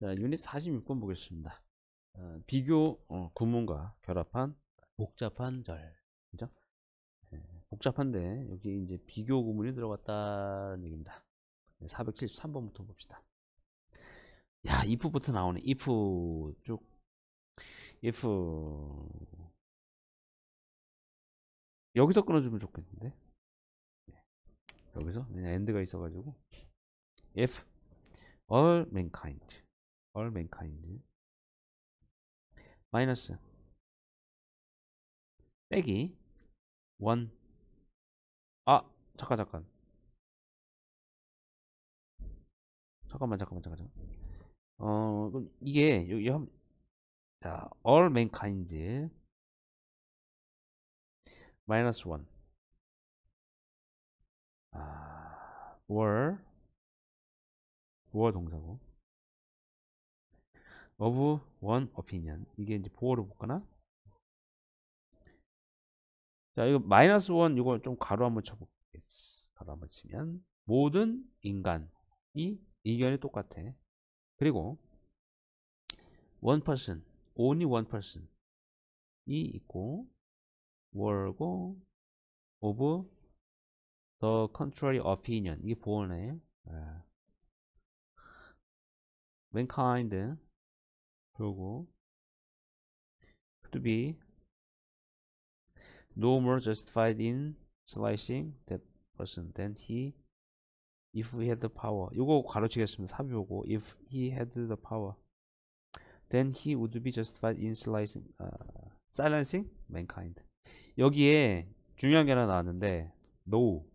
자, 유닛 46번 보겠습니다. 어, 비교 어, 구문과 결합한 복잡한 절. 그죠? 네, 복잡한데 여기 이제 비교 구문이 들어갔다는 얘기입니다. 473번부터 봅시다. 야, if부터 나오네. if 쭉 if 여기서 끊어주면 좋겠는데 예, 여기서 그냥 end가 있어가지고 if all mankind 얼 맨카인드 마이너스 빼기 원아 잠깐 잠깐 잠깐만 잠깐만 잠깐만 어 그럼 이게 여기 한 자, all mankind 마이너스 1 아, were were 동사고 of one opinion 이게 이제 보어를 볼까나자 이거 마이너스 원 이거 좀 가로 한번 쳐보겠습 가로 한번 치면 모든 인간이 의견이 똑같아 그리고 one person only one person 이 있고 월고 of the contrary opinion 이게 보어네 아. mankind 요거 to be no more justified in slicing that person than he if he had the power 요거 가로치겠습니다 삽요고 if he had the power then he would be justified in slicing uh, silencing mankind 여기에 중요한 게 하나 나왔는데 no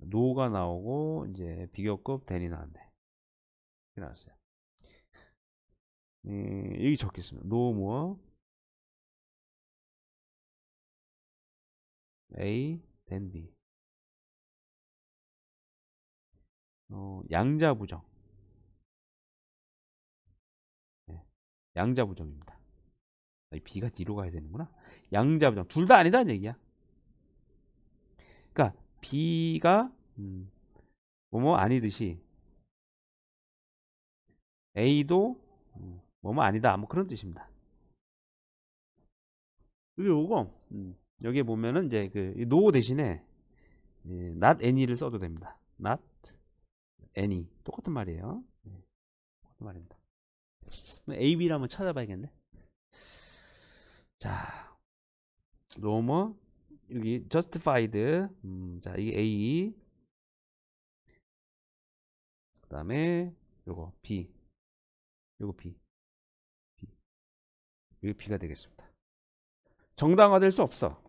no가 나오고 이제 비교급 then이 나왔네 이렇게 나왔어요 음, 예, 여기 적겠습니다. 노 o more A than B. 어, 양자 부정. 네, 예, 양자 부정입니다. 아, B가 뒤로 가야 되는구나. 양자 부정. 둘 다 아니다는 얘기야. 그러니까 B가 음, 뭐 뭐 아니듯이 A도 음, 뭐뭐 아니다 뭐 그런 뜻입니다 여기 요거 음, 여기에 보면은 이제 그노 대신에 예, not any를 써도 됩니다 not any 똑같은 말이에요 예, 똑같은 말입니다 a, b를 한번 찾아봐야겠네 자 로머 여기 justified 음, 자 이게 a e. 그 다음에 요거 b 요거 b 이게 B가 되겠습니다. 정당화될 수 없어.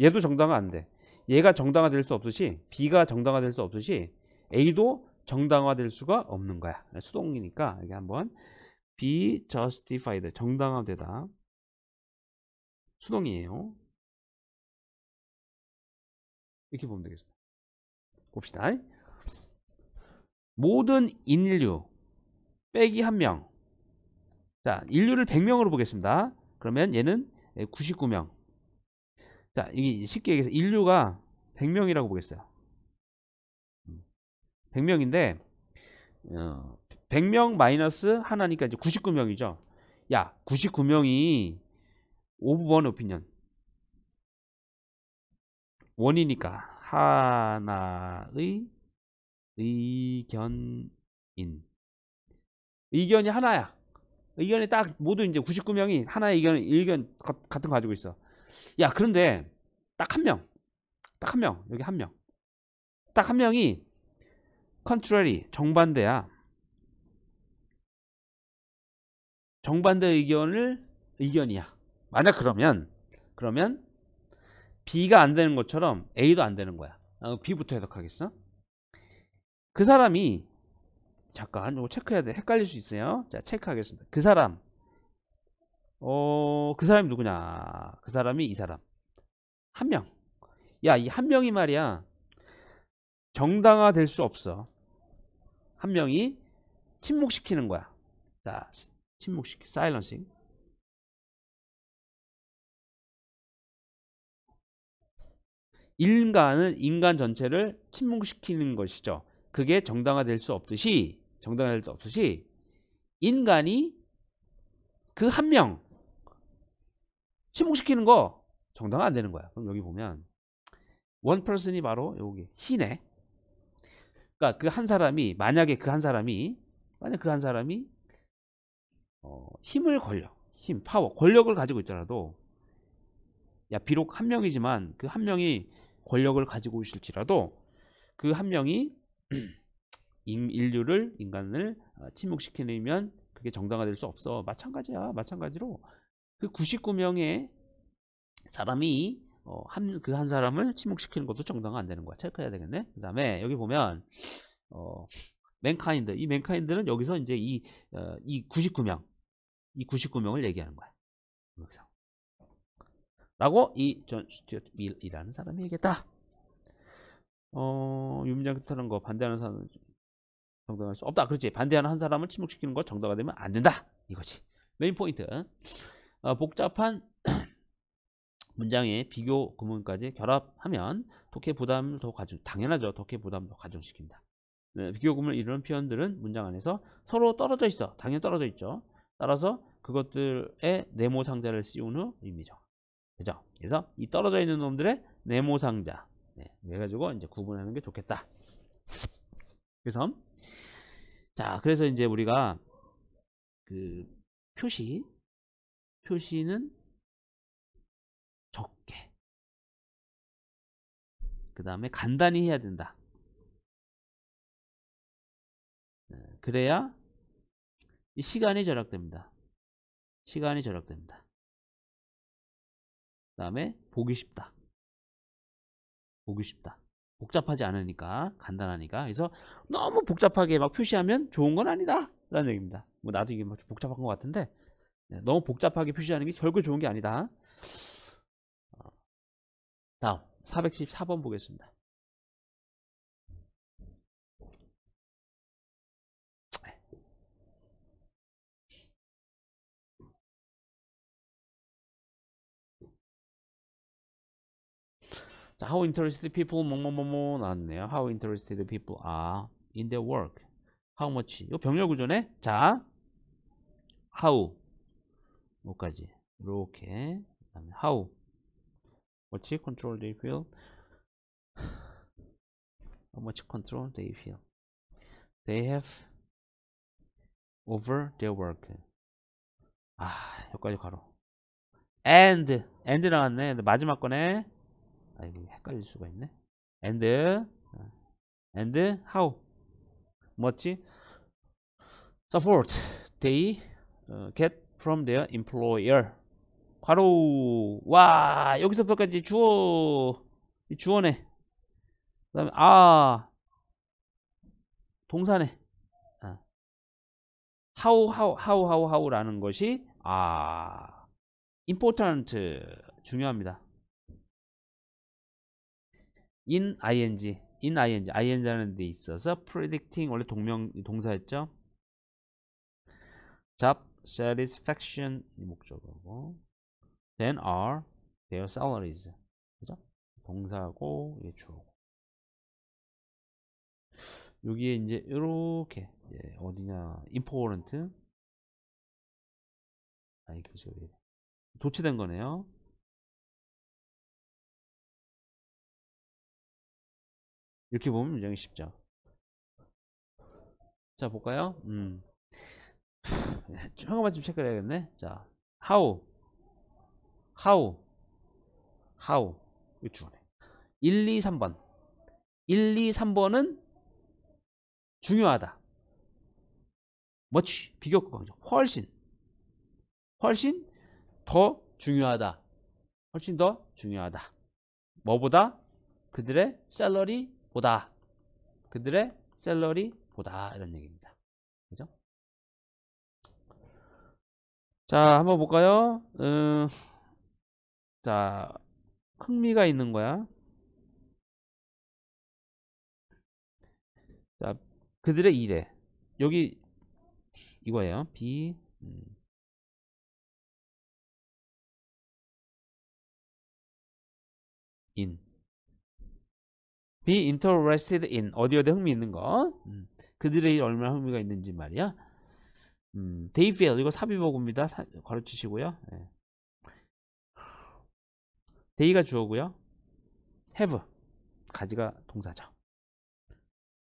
얘도 정당화 안 돼. 얘가 정당화될 수 없듯이 B가 정당화될 수 없듯이 A도 정당화될 수가 없는 거야. 수동이니까 이게 한번 be justified 정당화되다 수동이에요. 이렇게 보면 되겠습니다. 봅시다. 모든 인류 빼기 한명 자, 인류를 100명으로 보겠습니다. 그러면 얘는 99명. 예, 자, 이게 쉽게 얘기해서 인류가 100명이라고 보겠어요. 100명인데 음, 100명 어, 마이너스 하나니까 이제 99명이죠. 야, 99명이 오브 원 오피니언. 원이니까 하나의 의견인. 의견이 하나야. 의견이 딱 모두 이제 99명이 하나의 의견, 의견 같은 거 가지고 있어. 야, 그런데 딱 한 명. 딱 한 명. 여기 한 명. 딱 한 명이 컨트롤이 정반대야. 정반대 의견을 의견이야. 만약 그러면 그러면 B가 안 되는 것처럼 A도 안 되는 거야. 어, B부터 해석하겠어? 그 사람이 잠깐 이거 체크해야 돼 헷갈릴 수 있어요 자 체크하겠습니다 그 사람 어그 사람이 누구냐 그 사람이 이 사람 한명야이 한 명이 말이야 정당화 될 수 없어 한 명이 침묵시키는 거야 자 침묵시키 사일런싱 인간은 인간 전체를 침묵시키는 것이죠. 그게 정당화될 수 없듯이 정당할 도없듯이 인간이 그 한 명 침묵시키는 거 정당화 안 되는 거야. 그럼 여기 보면 원 퍼슨이 바로 여기 희네. 그러니까 그 한 사람이 만약에 그 한 사람이 만약 그 한 사람이 어, 힘을 걸려 힘 파워 권력을 가지고 있더라도 야 비록 한 명이지만 그 한 명이 권력을 가지고 있을지라도 그 한 명이 인류를 인간을 어, 침묵시키면 려 그게 정당화될 수 없어. 마찬가지야. 마찬가지로 그 99명의 사람이 어, 한그한 그 사람을 침묵시키는 것도 정당화 안 되는 거야. 체크해야 되겠네. 그다음에 여기 보면 어 맨카인드 이 맨카인드는 여기서 이제 이이 어, 이 99명 이 99명을 얘기하는 거야. 여기서 라고 이전 이라는 사람이 얘기했다. 어, 유민장 끝하는 거 반대하는 사람 정당할 수 없다. 그렇지. 반대하는 한 사람을 침묵시키는 것 정당화 되면 안 된다. 이거지. 메인 포인트. 어, 복잡한 문장의 비교 구문까지 결합하면 독해 부담을 더 가중, 당연하죠. 독해 부담도가중시킵니다 네, 비교 구문 을이루는 표현들은 문장 안에서 서로 떨어져 있어. 당연히 떨어져 있죠. 따라서 그것들의 네모 상자를 씌운 후 의미죠. 그죠? 그래서 이 떨어져 있는 놈들의 네모 상자. 네, 그래가지고 이제 구분하는 게 좋겠다. 그래서 자, 그래서 이제 우리가 그 표시, 표시는 적게. 그 다음에 간단히 해야 된다. 네, 그래야 시간이 절약됩니다. 시간이 절약됩니다. 그 다음에 보기 쉽다. 보기 쉽다. 복잡하지 않으니까 간단하니까 그래서 너무 복잡하게 막 표시하면 좋은 건 아니다 라는 얘기입니다 뭐 나도 이게 뭐 좀 복잡한 것 같은데 네, 너무 복잡하게 표시하는 게 결국 좋은 게 아니다 어, 다음 414번 보겠습니다 자, how interested people 뭐뭐뭐뭐 나왔네요. how interested people are in their work. how much. 이 병렬 구조네. 자, how 뭐까지 이렇게 그다음에 how much control they feel. how much control they feel. they have over their work. 아, 여기까지 가로. and end 나왔네. 마지막 거네. 아이고 헷갈릴 수가 있네 and and how 뭐지 support they get from their employer 괄호 와 여기서부터까지 주어 주어네 그 다음에 아 동사네 아. how how how how how라는 것이 아 important 중요합니다 in ing in ing ing라는 데 있어서 predicting 원래 동명 동사였죠. job satisfaction 목적어고 then are their salaries 그죠? 동사고 예, 주어고 여기에 이제 이렇게 예, 어디냐 important 아이 그죠 도치된 거네요 이렇게 보면 굉장히 쉽죠. 자, 볼까요? 음. 조금만 좀 체크를 해야겠네. 자, how. how. how. 이쪽간에 1, 2, 3번. 1, 2, 3번은 중요하다. much 비교급 강조. 훨씬. 훨씬 더 중요하다. 훨씬 더 중요하다. 뭐보다 그들의 셀러리 보다. 그들의 셀러리 보다. 이런 얘기입니다. 그죠? 자, 한번 볼까요? 음, 자, 흥미가 있는 거야. 자, 그들의 일에. 여기, 이거예요. 비, 음. 인. be interested in 어디 어디 흥미 있는 거 음, 그들의 얼마나 흥미가 있는지 말이야 음, they feel 이거 사비어구입니다가르치시고요 네. 예. they가 주어고요 have 가지가 동사죠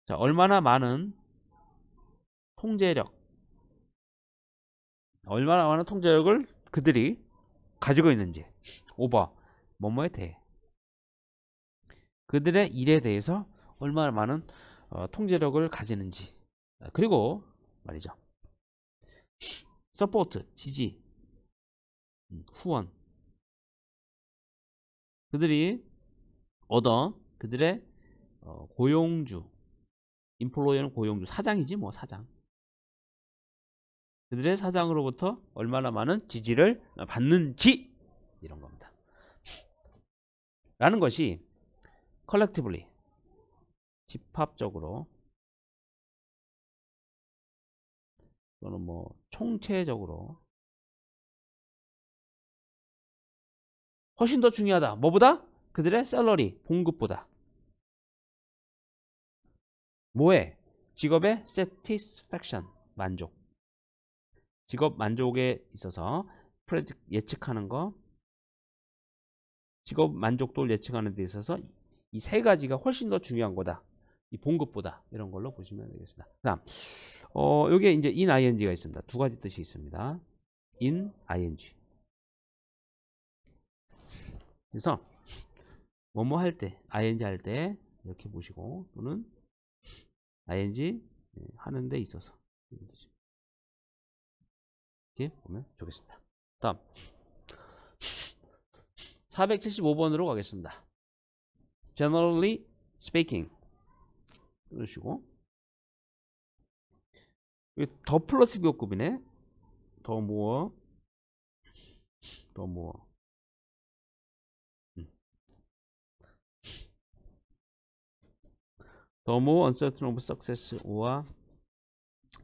자 얼마나 많은 통제력 얼마나 많은 통제력을 그들이 가지고 있는지 오버 뭐뭐에 대해 그들의 일에 대해서 얼마나 많은 어, 통제력을 가지는지 아, 그리고 말이죠 서포트 지지 음, 후원 그들이 얻어 그들의 어, 고용주 인플로이는 고용주 사장이지 뭐 사장 그들의 사장으로부터 얼마나 많은 지지를 받는지 이런 겁니다 라는 것이 collectively 집합적으로 또는 뭐 총체적으로 훨씬 더 중요하다. 뭐보다? 그들의 셀러리, 봉급보다. 뭐에? 직업의 satisfaction, 만족. 직업 만족에 있어서 예측하는 거, 직업 만족도를 예측하는 데 있어서 이세 가지가 훨씬 더 중요한 거다. 이 봉급보다 이런 걸로 보시면 되겠습니다. 그다음 어 요게 이제 in ing가 있습니다. 두 가지 뜻이 있습니다. in ing. 그래서 뭐 뭐 할 때, ing 할 때 이렇게 보시고 또는 ing 예, 하는 데 있어서 이렇게 보면 좋겠습니다. 다음 475번으로 가겠습니다. generally speaking 그러시고 더 플러스 비교급이네 더 모어 더 모어 더 모어 uncertain of success or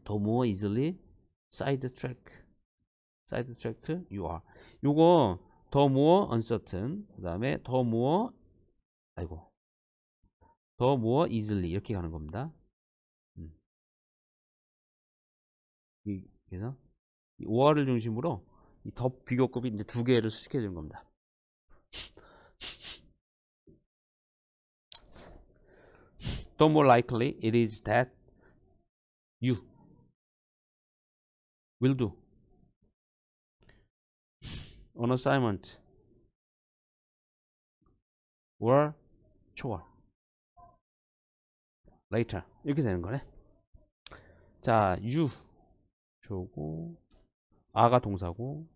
더 모어 easily side track side tracked you are 요거 더 모어 uncertain 그 다음에 더 모어 아이고 더 more easily 이렇게 가는 겁니다 음. 이, 그래서 이 5화를 중심으로 이더 비교급이 이제 두 개를 수식해 주는 겁니다 the more likely it is that you will do on assignment or 초월 r e later 이렇게 되는 거네 자 you 저고 아가 동사고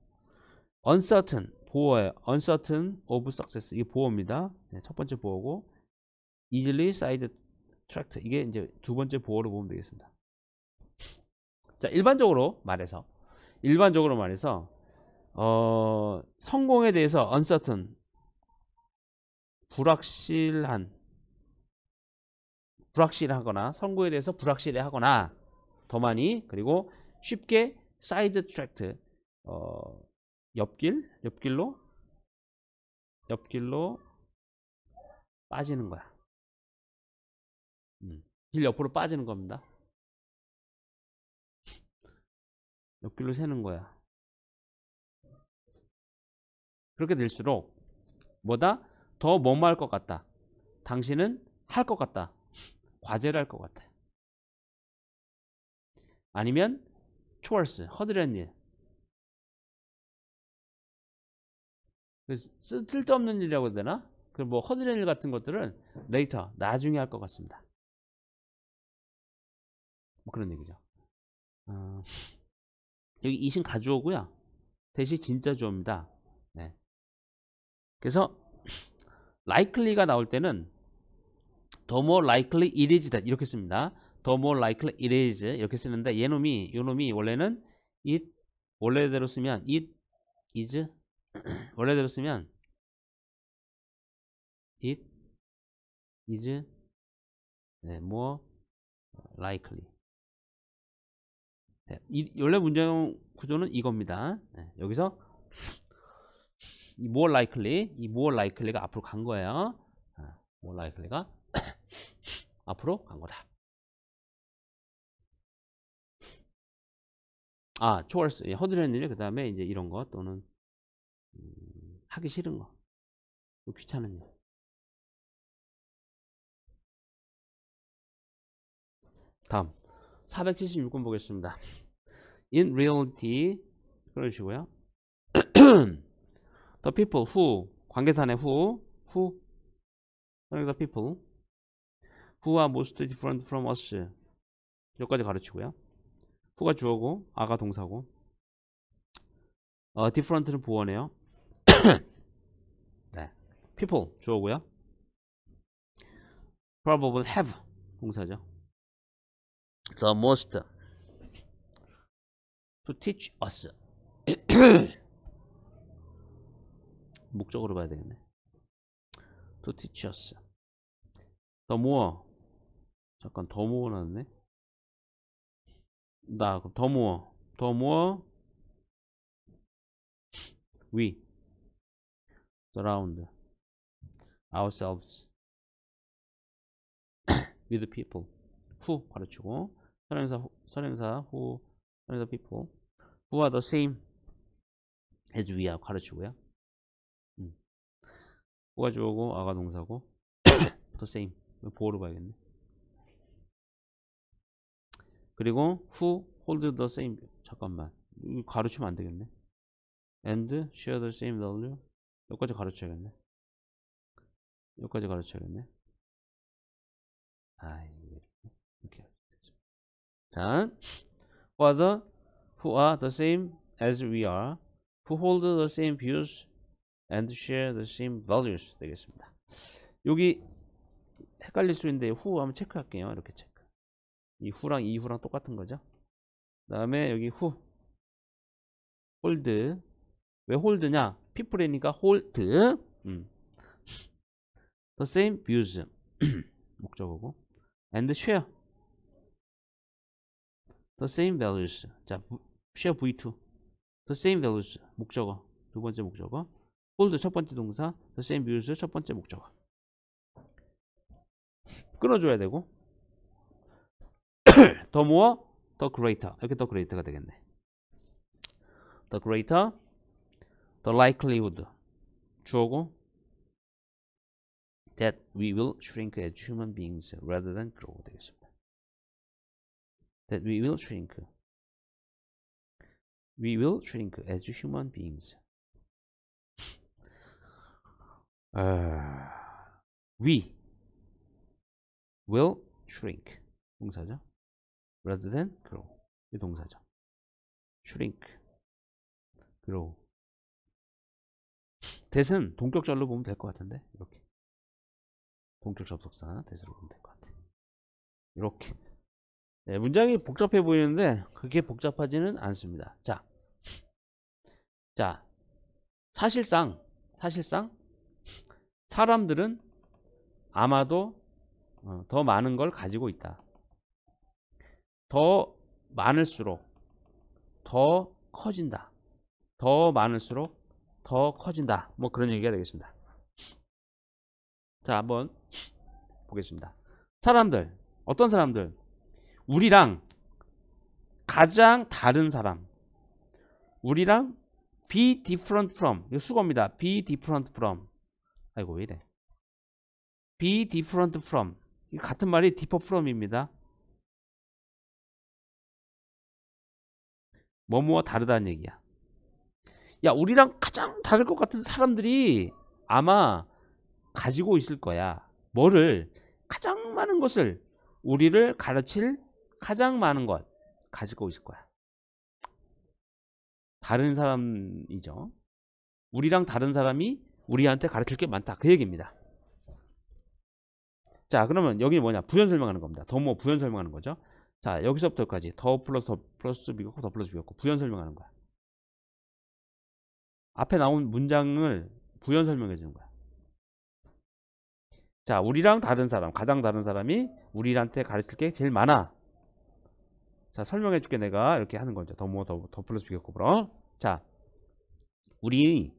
uncertain 보어에 uncertain of success 이게 보어입니다 네, 첫 번째 보어고 easily side t r a c k 이게 이제 두 번째 보어로 보면 되겠습니다 자 일반적으로 말해서 일반적으로 말해서 어, 성공에 대해서 uncertain 불확실한 불확실하거나 선거에 대해서 불확실해하거나 더 많이 그리고 쉽게 사이드 트랙트 어, 옆길 옆길로 옆길로 빠지는 거야. 음, 길 옆으로 빠지는 겁니다. 옆길로 새는 거야. 그렇게 될수록 뭐다? 더 뭐뭐할 것 같다. 당신은 할 것 같다. 과제를 할 것 같아. 아니면 초월스 허드렛 일. 그 쓸데없는 일이라고 해야 되나? 그 뭐 허드렛 일 같은 것들은 later 나중에 할 것 같습니다. 뭐 그런 얘기죠. 어, 여기 이신 가져오고요. 대신 진짜 좋습니다 네. 그래서 likely가 나올 때는 the more likely it is다 이렇게 씁니다. the more likely it is 이렇게 쓰는데 얘놈이 요놈이 원래는 it 원래대로 쓰면 it is 원래대로 쓰면 it is 네, more likely 네, 이, 원래 문장 구조는 이겁니다. 네, 여기서 이 more likely, 이 more likely가 앞으로 간 거예요. 아, more likely가 앞으로 간 거다. 아, 초월스 예, 허드렛 일, 그 다음에 이제 이런 거 또는 음, 하기 싫은 거, 귀찮은 일. 다음 4 7 6번 보겠습니다. In reality 그러시고요. the people who 관계사네 who who the people who are most different from us 여기까지 가르치고요 who가 주어고 아가 동사고 어, different는 보어네요 네. people 주어고요 probably have 동사죠 the most to teach us 목적으로 봐야 되겠네. To teach us. 더 모아. 잠깐 더 모아놨네. 나 그럼 더 모아. 더 모아. We. Surround. Ourselves. with people. who 가르치고 설행사 후, 설행사 who 설행사 people who are the same as we are 가르치고요. 꼬가 주어고 아가 동사고 또 same 보호로 봐야겠네 그리고 who hold the same 잠깐만 가르치면 안되겠네 and share the same value 여기까지 가르쳐야겠네 여기까지 가르쳐야겠네 아 이렇게 자 who are the who are the same as we are who hold the same views and share the same values 되겠습니다. 여기 헷갈릴 수 있는데 후 한번 체크할게요. 이렇게 체크. 이 후랑 이 후랑 똑같은 거죠. 그 다음에 여기 후 홀드 왜 홀드냐? 피플이니까 홀드 음. the same views 목적어고 and share the same values 자 share v2 the same values 목적어 두 번째 목적어 홀드 첫 번째 동사, the same use 첫 번째 목적어. 끊어줘야 되고 더 more, 더 greater 이렇게 더 greater가 되겠네. the greater, the likelihood 주어고 that we will shrink as human beings rather than grow 되겠습니다. that we will shrink we will shrink as human beings 어, we will shrink 동사죠. rather than grow 이 동사죠. shrink grow 대은 동격절로 보면 될 것 같은데 이렇게 동격 접속사 대수로 보면 될 것 같아. 이렇게 네, 문장이 복잡해 보이는데 그게 복잡하지는 않습니다. 자, 자 사실상 사실상 사람들은 아마도 어, 더 많은 걸 가지고 있다. 더 많을수록 더 커진다. 더 많을수록 더 커진다. 뭐 그런 얘기가 되겠습니다. 자, 한번 보겠습니다. 사람들, 어떤 사람들? 우리랑 가장 다른 사람. 우리랑 be different from. 이수고입니다 be different from. 아이고 왜 이래 be different from 같은 말이 differ from입니다 뭐뭐와 다르다는 얘기야 야 우리랑 가장 다를 것 같은 사람들이 아마 가지고 있을 거야 뭐를 가장 많은 것을 우리를 가르칠 가장 많은 것 가지고 있을 거야 다른 사람이죠 우리랑 다른 사람이 우리한테 가르칠 게 많다. 그 얘기입니다. 자, 그러면 여기 뭐냐? 부연 설명하는 겁니다. 더 뭐 부연 설명하는 거죠. 자, 여기서부터까지 더 플러스 더 플러스 비교고 더 플러스 비교고 부연 설명하는 거야. 앞에 나온 문장을 부연 설명해 주는 거야. 자, 우리랑 다른 사람, 가장 다른 사람이 우리한테 가르칠 게 제일 많아. 자, 설명해 줄게 내가 이렇게 하는 거죠. 더뭐더더 뭐, 플러스 비교급으로. 자, 우리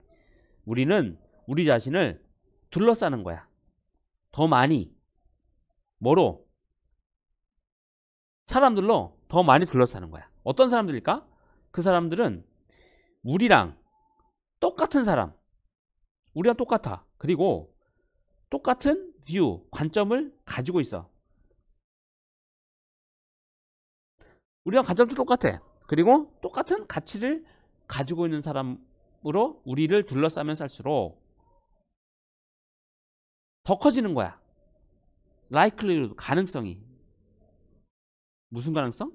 우리는 우리 자신을 둘러싸는 거야. 더 많이 뭐로 사람들로 더 많이 둘러싸는 거야. 어떤 사람들일까? 그 사람들은 우리랑 똑같은 사람, 우리랑 똑같아. 그리고 똑같은 뷰, 관점을 가지고 있어. 우리랑 관점도 똑같아. 그리고 똑같은 가치를 가지고 있는 사람으로 우리를 둘러싸면 살수록 더 커지는 거야. likelihood 가능성이 무슨 가능성?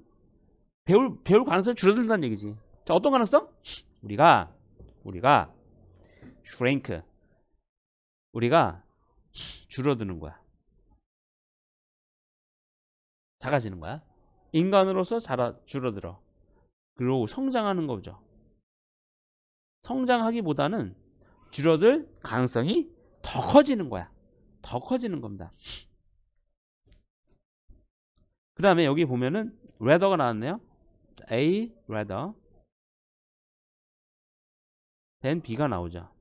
배울 배울 가능성이 줄어든다는 얘기지. 자, 어떤 가능성? 우리가 우리가 shrink 우리가 줄어드는 거야. 작아지는 거야. 인간으로서 자라 줄어들어. 그리고 성장하는 거죠. 성장하기보다는 줄어들 가능성이 더 커지는 거야. 더 커지는 겁니다. 그 다음에 여기 보면은 레더가 나왔네요. A 레더. t h e n B가 나오죠.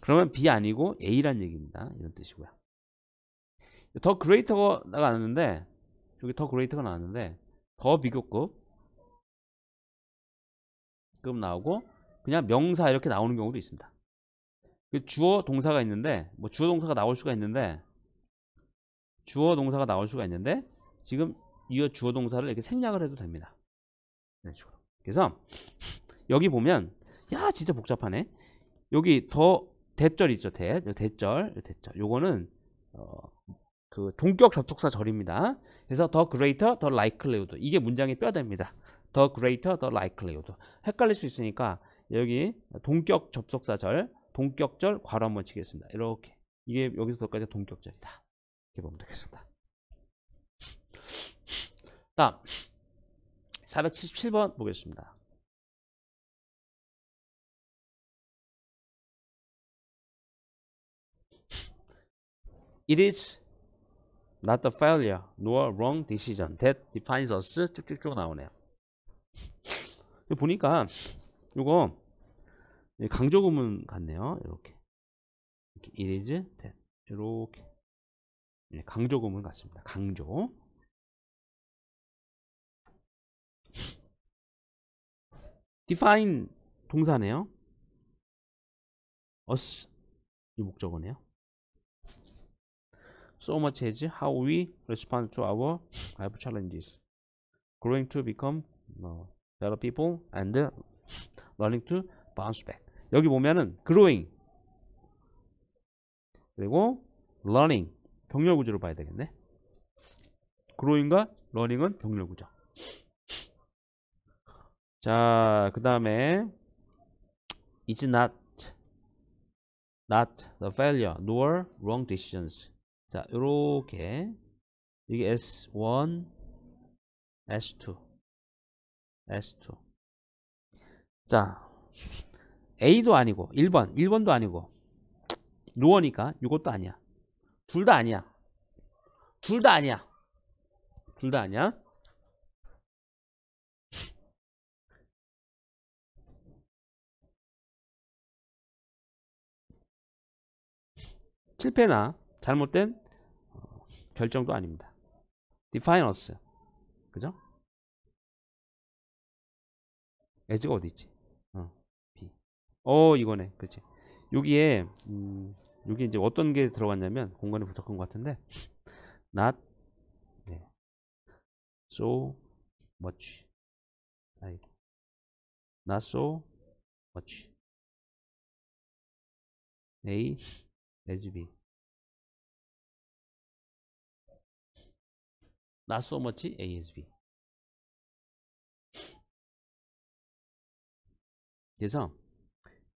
그러면 B 아니고 A란 얘기입니다. 이런 뜻이고요. 더그레이터가 나왔는데 여기 더그레이터가 나왔는데 더 비교급 급 나오고 그냥 명사 이렇게 나오는 경우도 있습니다. 그 주어 동사가 있는데 뭐 주어 동사가 나올 수가 있는데 주어 동사가 나올 수가 있는데 지금 이어 주어 동사를 이렇게 생략을 해도 됩니다. 이런 식으로. 그래서 여기 보면 야 진짜 복잡하네. 여기 더 대절 있죠 대 대절 대절 요거는 어, 그 동격 접속사 절입니다. 그래서 더 greater, 더 likely도 이게 문장의 뼈됩니다더 greater, 더 likely도 헷갈릴 수 있으니까 여기 동격 접속사 절 동격절 괄호 한번 치겠습니다. 이렇게 이게 여기서까지 동격절이다. 이렇게 보면 되겠습니다. 다음 477번 보겠습니다. It is not the failure nor wrong decision that defines us 쭉쭉쭉 나오네요. 보니까 이거 강조 구문 같네요. 이렇게. 이렇게 it is that. 이렇게. 강조 구문 같습니다. 강조. define 동사네요. us 이 목적어네요. so much as how we respond to our life challenges, growing to become uh, better people and learning to bounce back. 여기 보면은 growing 그리고 learning 병렬 구조로 봐야 되겠네. growing과 learning은 병렬 구조. 자, 그 다음에 it's not not the failure nor wrong decisions. 자, 요렇게 이게 S1, S2, S2. 자, A도 아니고 1번 1번도 아니고 루어니까 이것도 아니야 둘 다 아니야 둘 다 아니야 둘 다 아니야 실패나 잘못된 어, 결정도 아닙니다 d 파이 i n e 그죠? 에지가 어디 있지? 어 이거네 그렇지 여기에 음, 여기 이제 어떤 게 들어갔냐면 공간에 부족한 것 같은데 not 네. so much 아이 not so much A as B not so much A as B 그래서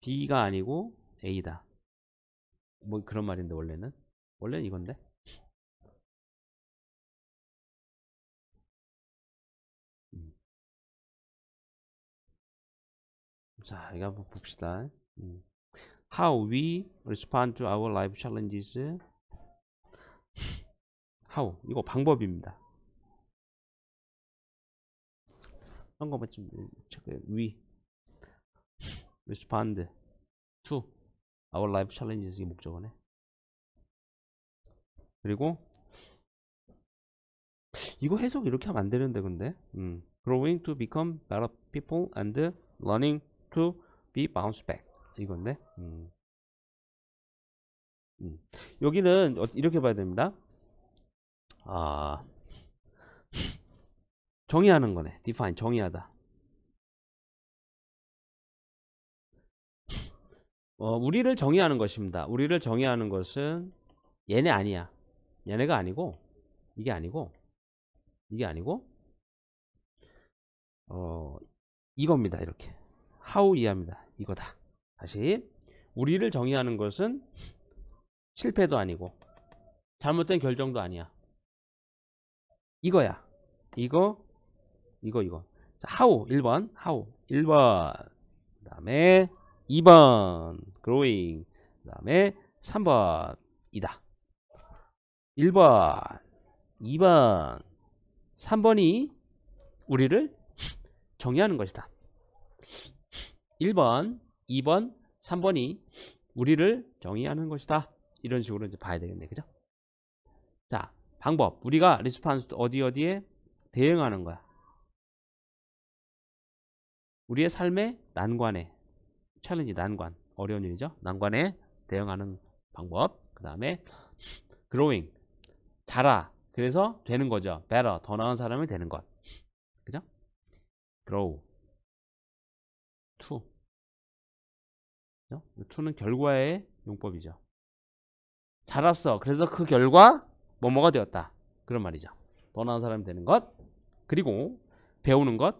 d 가 아니고 A다. 뭐 그런 말인데 원래는 원래는 이건데. 자, 이거 한번 봅시다. How we respond to our life challenges. How 이거 방법입니다. 한거만좀 체크해. We respond. to our life challenges 이 목적어네 그리고 이거 해석 이렇게 하면 안 되는데 근데 음. growing to become better people and learning to be bounced back 이건데 음. 음. 여기는 이렇게 봐야 됩니다 아 정의하는 거네 define 정의하다 어, 우리를 정의하는 것입니다. 우리를 정의하는 것은 얘네 아니야. 얘네가 아니고 이게 아니고 이게 아니고 어, 이겁니다. 이렇게 하우 이해합니다. 이거다. 다시 우리를 정의하는 것은 실패도 아니고 잘못된 결정도 아니야. 이거야. 이거 이거 이거. 하우 1번 하우 1번 그다음에 2번 growing 그 다음에 3번이다 1번 2번 3번이 우리를 정의하는 것이다 1번 2번 3번이 우리를 정의하는 것이다 이런 식으로 이제 봐야 되겠네 그죠 자 방법 우리가 리스판스 어디 어디에 대응하는 거야 우리의 삶의 난관에 챌린지 난관 어려운 일이죠 난관에 대응하는 방법 그 다음에 growing 자라 그래서 되는 거죠 better 더 나은 사람이 되는 것 그죠 grow to to는 결과의 용법이죠 자랐어 그래서 그 결과 뭐뭐가 되었다 그런 말이죠 더 나은 사람이 되는 것 그리고 배우는 것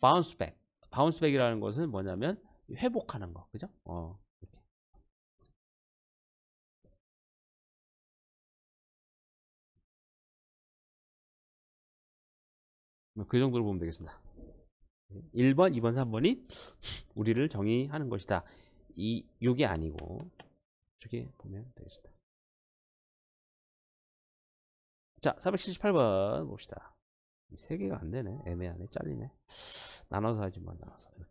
bounce back bounce b a c k 이라는 것은 뭐냐면 회복하는 거 그죠? 어 이렇게. 뭐 그 정도로 보면 되겠습니다. 1번, 2번, 3번이 우리를 정의하는 것이다. 이, 요게 아니고, 저기 보면 되겠습니다. 자, 478번 봅시다. 이 개가 안 되네. 애매하네. 잘리네. 나눠서 하지만 나눠서. 이렇게.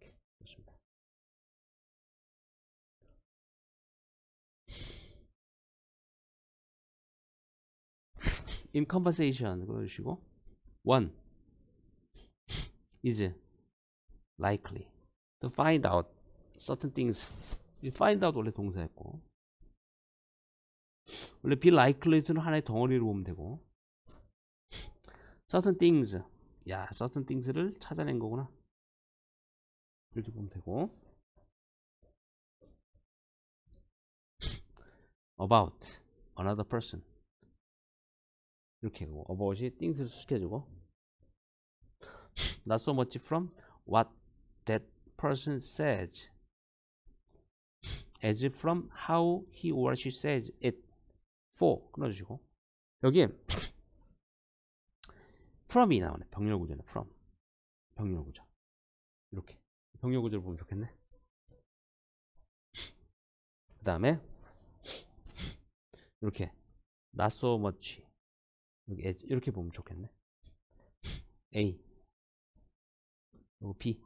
in conversation 그러시고 one is likely to find out certain things find out 원래 동사였고 원래 be likely to는 하나의 덩어리로 보면 되고 certain things 야 certain things를 찾아낸 거구나 이렇게 보면 되고 about another person 이렇게 해고 about이 things를 수식해주고 not so much from what that person says as from how he or she says it for 끊어주시고 여기 from이 나오네 병렬구조네 from 병렬구조 이렇게 병렬구조를 보면 좋겠네 그 다음에 이렇게 not so much 여기 S 이렇게 보면 좋겠네 A 그리고 B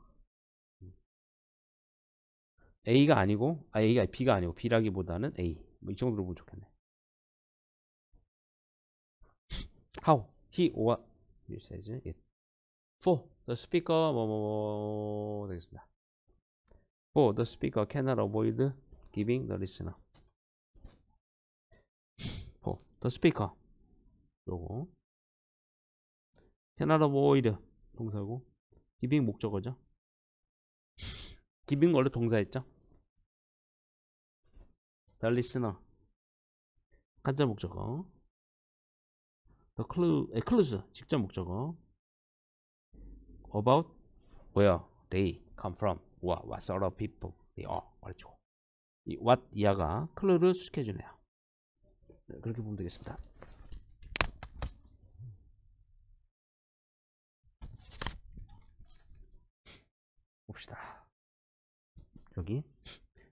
A가 아니고 아 A가 B가 아니고 B라기보다는 A 뭐 이 정도로 보면 좋겠네 How he or you says it for the speaker 뭐 뭐뭐 되겠습니다 for the speaker cannot avoid giving the listener for the speaker 요거 캐나다 보이드 동사고 기빙 목적어죠 기빙 원래 동사였죠 달리스너 간짜 목적어 더 클루 에 클루즈 직접 목적어 about where they come from 와 what sort of people they are 말이죠 이 what 이하가 클루를 수식해주네요 네, 그렇게 보면 되겠습니다 봅시다. 여기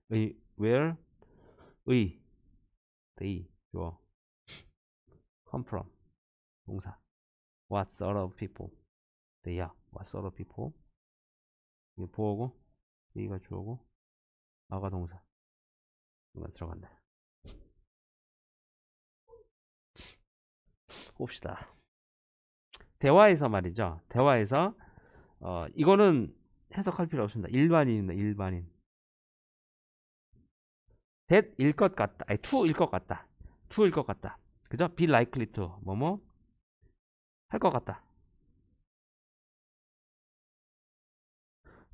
의 where 의 they your come from 동사 what sort of people they are what sort of people 이게 보어고 이가 주어고 아가 동사 이거 들어간다. 봅시다. 대화에서 말이죠. 대화에서 어, 이거는 해석할 필요 없습니다. 일반인입니다. 일반인. that일 것 같다. 아니, to일 것 같다. to일 것 같다. 그죠? be likely to. 뭐뭐. 할 것 같다.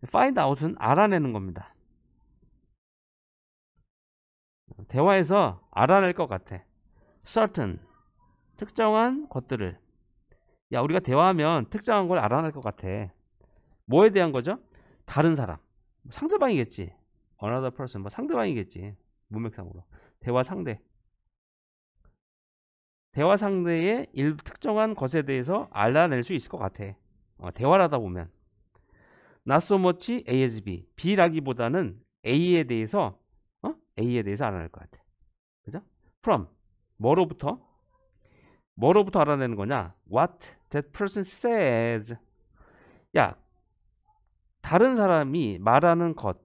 find out은 알아내는 겁니다. 대화에서 알아낼 것 같아. certain. 특정한 것들을. 야, 우리가 대화하면 특정한 걸 알아낼 것 같아. 뭐에 대한 거죠? 다른 사람 뭐 상대방이겠지 another person 뭐 상대방이겠지 문맥상으로 대화 상대 대화 상대의 일 특정한 것에 대해서 알아낼 수 있을 것 같아 어, 대화를 하다 보면 not so much A as B B라기보다는 A에 대해서 어? A에 대해서 알아낼 것 같아 그죠? from 뭐로부터 뭐로부터 알아내는 거냐 what that person says 야 다른 사람이 말하는 것,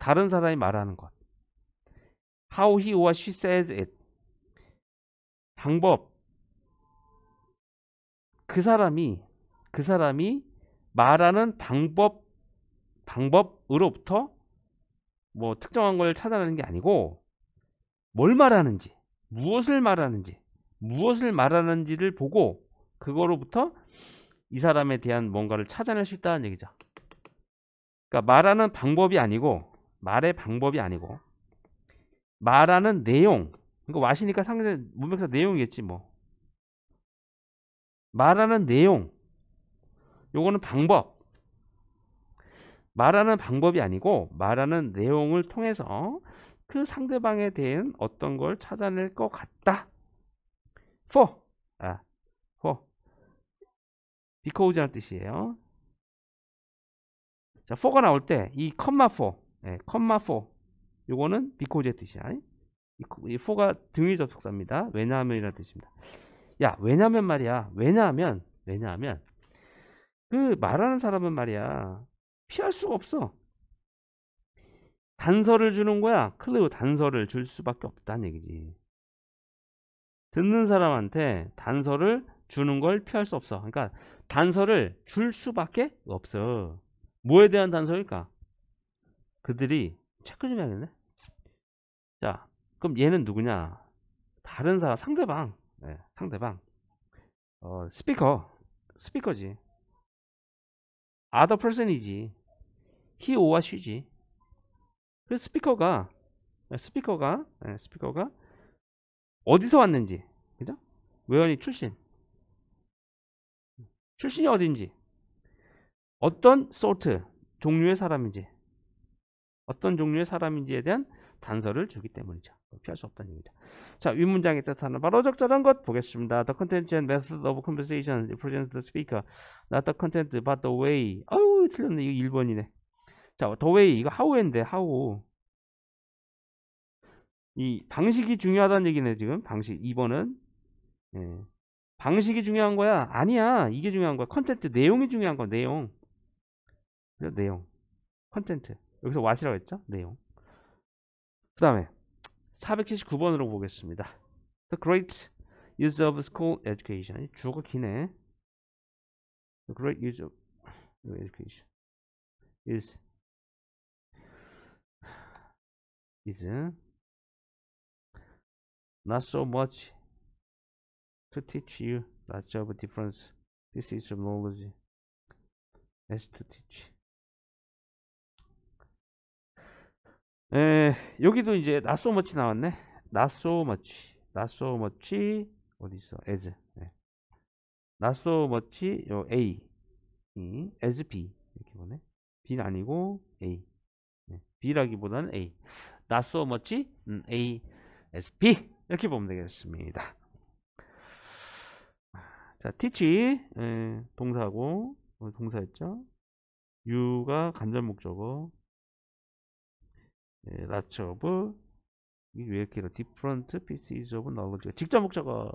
다른 사람이 말하는 것. How he or she says it. 방법. 그 사람이 그 사람이 말하는 방법 방법으로부터 뭐 특정한 걸 찾아내는 게 아니고 뭘 말하는지 무엇을 말하는지 무엇을 말하는지를 보고 그거로부터 이 사람에 대한 뭔가를 찾아낼 수 있다는 얘기죠. 그러니까 말하는 방법이 아니고 말의 방법이 아니고 말하는 내용. 그러니까 와시니까 상대 문맥사 내용이겠지 뭐. 말하는 내용. 요거는 방법. 말하는 방법이 아니고 말하는 내용을 통해서 그 상대방에 대한 어떤 걸 찾아낼 것 같다. for 아 for b e c a u s e 라 뜻이에요. 자, 4가 나올 때이 컴마 4, 예, 컴마 4 요거는 비코즈의 뜻이야. 이 4가 등위 접속사입니다. 왜냐하면이란 뜻입니다. 야, 왜냐면 말이야. 왜냐하면, 왜냐하면 그 말하는 사람은 말이야. 피할 수가 없어. 단서를 주는 거야. 클레오 단서를 줄 수밖에 없다는 얘기지. 듣는 사람한테 단서를 주는 걸 피할 수 없어. 그러니까 단서를 줄 수밖에 없어. 뭐에 대한 단서일까? 그들이 체크 좀 해야겠네. 자, 그럼 얘는 누구냐? 다른 사람, 상대방. 네, 상대방. 어, 스피커. 스피커지. other person이지. he or she지. 그 스피커가, 네, 스피커가, 네, 스피커가 어디서 왔는지. 그죠? 외연이 출신. 출신이 어딘지. 어떤 소트 종류의 사람인지 어떤 종류의 사람인지에 대한 단서를 주기 때문이죠. 뭐 피할 수 없다는 얘기죠. 자, 윗문장에 뜻하는 바로 적절한 것 보겠습니다. The content and method of conversation represents the speaker. Not the content, but the way. 아우, 틀렸네. 이거 1번이네. 자, the way. 이거 how인데, how. 이 방식이 중요하다는 얘기네, 지금. 방식. 2번은. 예. 방식이 중요한 거야? 아니야. 이게 중요한 거야. 컨텐츠, 내용이 중요한 거야. 내용. 내용 컨텐츠 여기서 what이라고 했죠 내용 그 다음에 479번으로 보겠습니다 The great use of school education 주어가 기네 The great use of education is is not so much to teach you lots of d i f f e r e n t e pieces of knowledge as to teach 에, 여기도 이제 나소 머치 나왔네. 나소 머치. 나소 머치 어디 있어? as. 나소 네. 머치 요 a. 이 as b 이렇게 보네. b는 아니고 a. 네. b라기보다는 a. 나소 머치 음, a as b 이렇게 보면 되겠습니다. 자, teach 에, 동사고 어, 동사였죠. 유가 간접 목적어 예, 라츠 오브 왜 이렇게 different pieces of knowledge 직접 목적어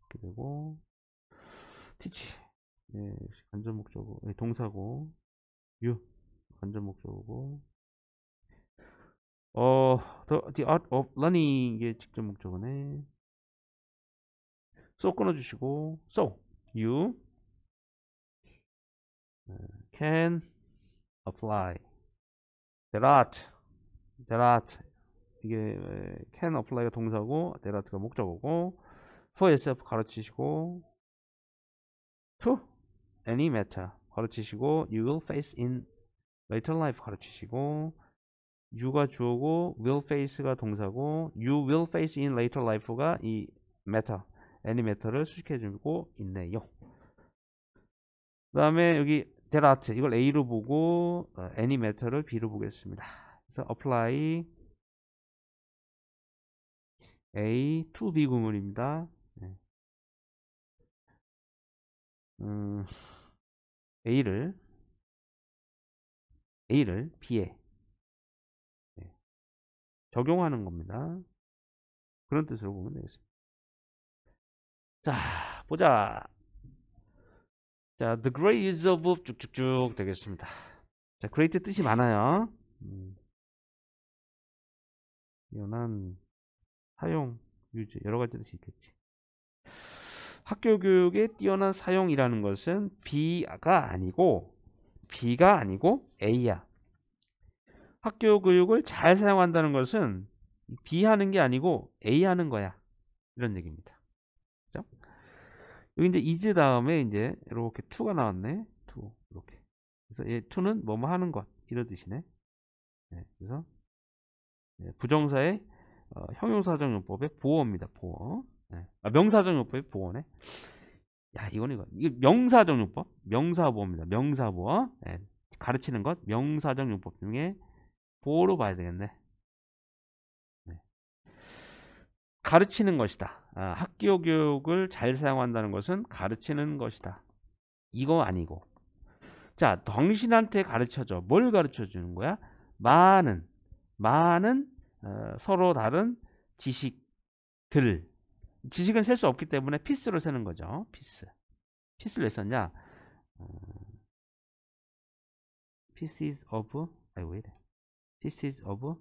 이렇게 되고 teach 예, 간접 목적어 예, 동사고 you 간접 목적어고 어, the, the art of learning 이게 직접 목적어네 so 끊어주시고 so you can apply the art that 이게 can apply가 동사고 that가 목적어고 for yourself 가르치시고 to any matter 가르치시고 you will face in later life 가르치시고 you가 주어고 will face가 동사고 you will face in later life가 이 matter any matter를 수식해 주고 있네요 그 다음에 여기 데라트 이걸 A로 보고 애니메터를 B로 보겠습니다. 그래서 apply A to B 구문입니다. 네. 음, A를 A를 B에 네. 적용하는 겁니다. 그런 뜻으로 보면 되겠습니다. 자, 보자. 자, the great is above 쭉쭉쭉 되겠습니다. 자, great 뜻이 많아요. 음. 연한 사용 유지 여러 가지 뜻이 있겠지. 학교 교육에 뛰어난 사용이라는 것은 B가 아니고 B가 아니고 A야. 학교 교육을 잘 사용한다는 것은 B 하는 게 아니고 A 하는 거야. 이런 얘기입니다. 그죠? 여기 이제 이제 다음에 이제 이렇게 투가 나왔네. 투 이렇게. 그래서 얘 투는 뭐뭐 하는 것이러듯이네 네, 그래서 네, 부정사의 어, 형용사정용법의 보호입니다보호 네. 아, 명사정용법의 보호네 야, 이건 이거. 이거 명사정용법. 명사보호입니다명사보호 네. 가르치는 것. 명사정용법 중에 보호로 봐야 되겠네. 네. 가르치는 것이다. 아, 학교 교육을 잘 사용한다는 것은 가르치는 것이다. 이거 아니고. 자, 당신한테 가르쳐줘. 뭘 가르쳐 주는 거야? 많은 많은 어, 서로 다른 지식들 지식은 셀 수 없기 때문에 피스로 세는 거죠. 피스. 피스를 왜 썼냐? pieces of 아이 왜 이래? pieces of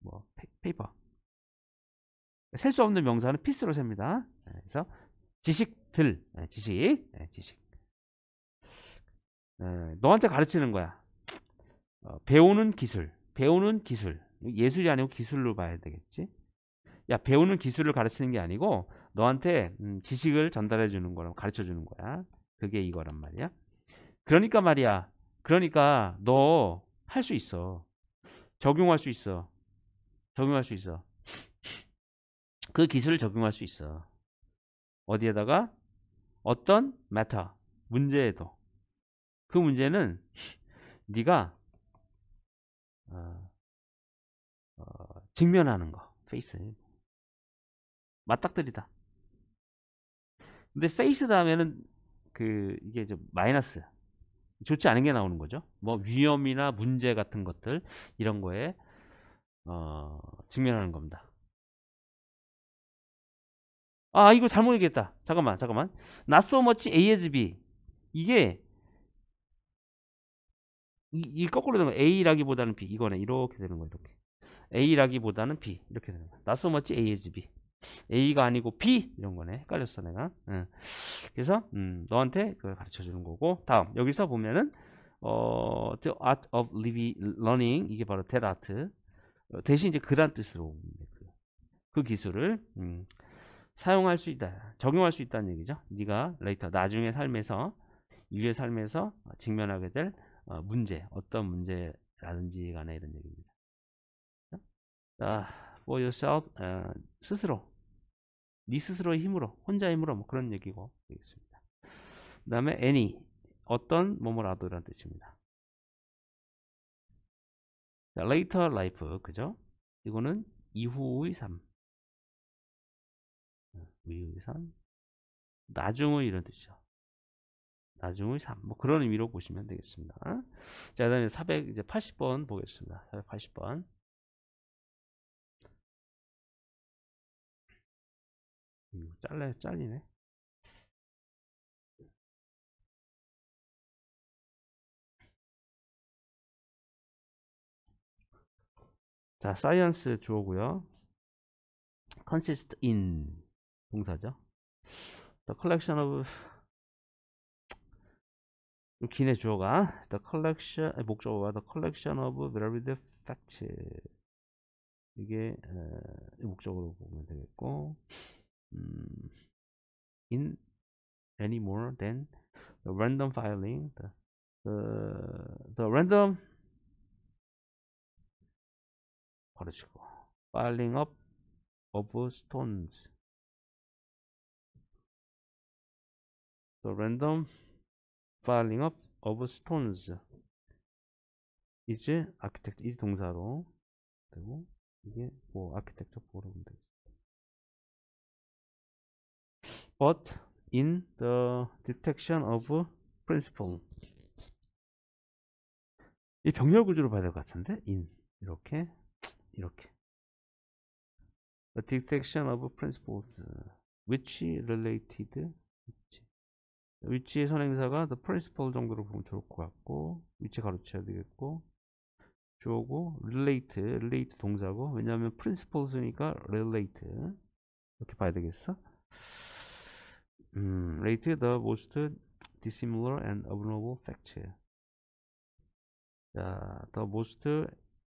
뭐 페이퍼. 셀 수 없는 명사는 피스로 셉니다. 네, 그래서 지식들, 네, 지식, 네, 지식. 너한테 가르치는 거야. 어, 배우는 기술. 배우는 기술 예술이 아니고 기술로 봐야 되겠지 야 배우는 기술을 가르치는 게 아니고 너한테 음, 지식을 전달해 주는 거랑 가르쳐 주는 거야 그게 이거란 말이야 그러니까 말이야 그러니까 너 할 수 있어 적용할 수 있어 적용할 수 있어 그 기술을 적용할 수 있어 어디에다가 어떤 m a 문제에도 그 문제는 네가 어, 어, 직면하는 거 페이스 맞닥뜨리다 근데 페이스 다음에는 그 이게 좀 마이너스 좋지 않은 게 나오는 거죠 뭐 위험이나 문제 같은 것들 이런 거에 어, 직면하는 겁니다 아 이거 잘못 얘기했다 잠깐만 잠깐만 not so much A as B 이게 이, 이 거꾸로 되면 A라기보다는 B 이거네 이렇게 되는 거야 이렇게 A라기보다는 B 이렇게 되는 거야 나서 맞지 A is B A가 아니고 B 이런 거네 헷갈렸어 내가 응. 그래서 음, 너한테 그걸 가르쳐 주는 거고 다음 여기서 보면은 어, The Art of Living, Learning 이게 바로 Dead Art 어, 대신 이제 그란 뜻으로 그, 그 기술을 음, 사용할 수 있다 적용할 수 있다는 얘기죠 네가 레이터 나중에 삶에서 유후의 삶에서 직면하게 될 어, 문제, 어떤 문제라든지 간에 이런 얘기입니다. 자, for yourself, 어, 스스로, 네 스스로의 힘으로, 혼자 힘으로 뭐 그런 얘기고 되겠습니다. 그 다음에 any, 어떤 뭐뭐라도 이런 뜻입니다. 자, later life, 그죠? 이거는 이후의 삶. 어, 이후의 삶. 나중의 이런 뜻이죠. 나중의 삶. 뭐 그런 의미로 보시면 되겠습니다. 자, 그 다음에 480번 보겠습니다. 480번. 이거 잘라, 잘리네. 자, 사이언스 주어고요. consist in 동사죠. The collection of 주어가 the collection 목적어가 the collection of varied facts 이게 에, 목적으로 보면 되겠고 음, in any more than the random filing the the, the random 버려지고 filing up of stones the random piling up of stones 이제 architect 이 동사로 되고 이게 뭐 architect 보라고 되어 있어. But in the detection of principle 이 병렬 구조로 봐야 될 것 같은데 in 이렇게 이렇게 the detection of principles which related 위치의 선행사가 the principal 정도로 보면 좋을 것 같고 위치 가로채야 되겠고 주어고 relate, relate 동사고 왜냐하면 principals니까 relate 이렇게 봐야 되겠어 음, relate the most dissimilar and abnormal fact 자, the most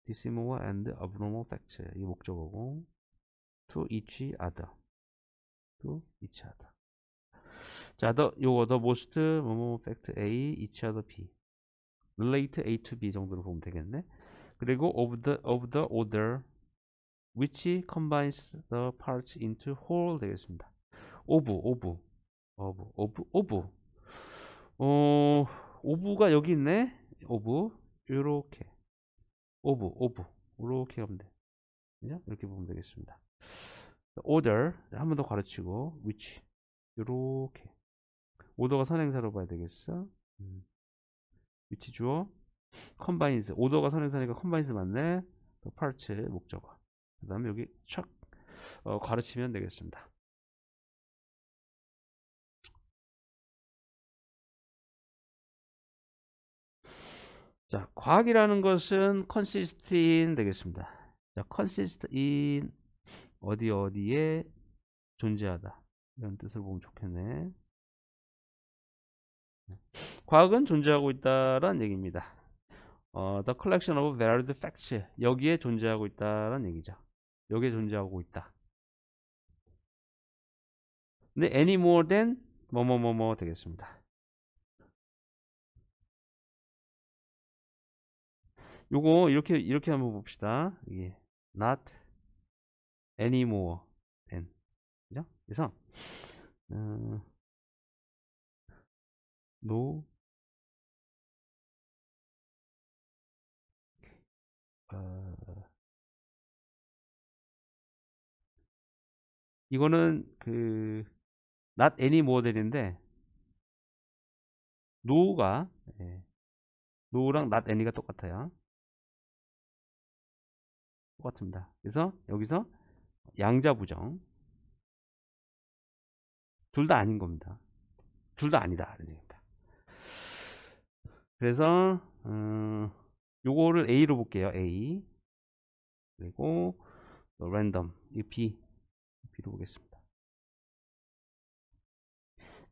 dissimilar and abnormal fact 이 목적어고 to each other to each other 자, the, 요거 the most 뭐뭐 fact A, each other B, relate A to B 정도로 보면 되겠네. 그리고 of the of the order which combines the parts into whole 되겠습니다. of of of of of 어 of가 여기 있네. of 요렇게 of of 이렇게 하면 돼. 그냥 이렇게 보면 되겠습니다. order 한 번 더 가르치고 which 요렇게 오더가 선행사로 봐야 되겠어. 음. 위치 주어. 컴바인스. 오더가 선행사니까 컴바인스 맞네. 더 파츠 목적어. 그 다음에 여기 촥 어, 가르치면 되겠습니다. 자, 과학이라는 것은 consist in 되겠습니다. 자, consist in 어디 어디에 존재하다. 이런 뜻을 보면 좋겠네. 과학은 존재하고 있다라는 얘기입니다. 어, the collection of varied facts 여기에 존재하고 있다라는 얘기죠. 여기에 존재하고 있다. 근데 any more than 뭐뭐뭐뭐 뭐, 뭐, 뭐 되겠습니다. 요거 이렇게 이렇게 한번 봅시다. 이게 not any more than 그죠? 그래서 음, 노 뭐? 어, 아. 이거는 그 not any more인데 no가 예, no랑 not any가 똑같아요. 똑같습니다. 그래서 여기서 양자 부정 둘 다 아닌 겁니다. 둘 다 아니다. 그래서 음, 요거를 A로 볼게요. A 그리고 랜덤 이 B B로 보겠습니다.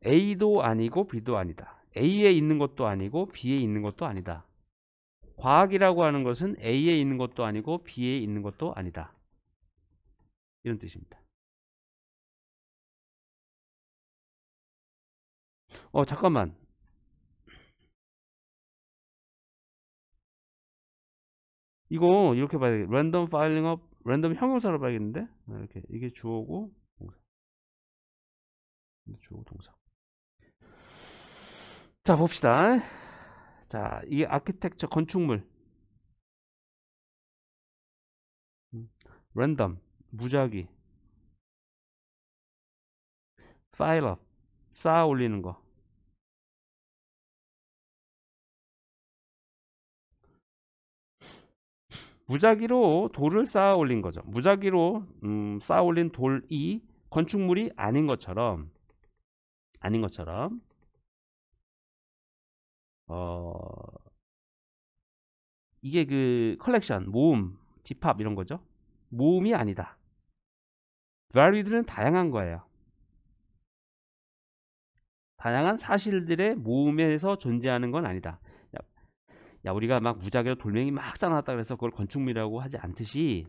A도 아니고 B도 아니다. A에 있는 것도 아니고 B에 있는 것도 아니다. 과학이라고 하는 것은 A에 있는 것도 아니고 B에 있는 것도 아니다. 이런 뜻입니다. 어 잠깐만 이거 이렇게 봐야 돼. 랜덤 파일링 업 랜덤 형용사로 봐야겠는데 네, 이렇게 이게 주어고 동사 주어 동사 자 봅시다 자 이게 아키텍처 건축물 랜덤 음, 무작위 파일업 쌓아 올리는 거 무작위로 돌을 쌓아 올린 거죠. 무작위로 음, 쌓아 올린 돌이 건축물이 아닌 것처럼 아닌 것처럼 어 이게 그 컬렉션, 모음, 집합 이런 거죠. 모음이 아니다. 브라 r i e 는 다양한 거예요. 다양한 사실들의 모음에서 존재하는 건 아니다. 야 우리가 막 무작위로 돌멩이 막 쌓아놨다 그래서 그걸 건축물이라고 하지 않듯이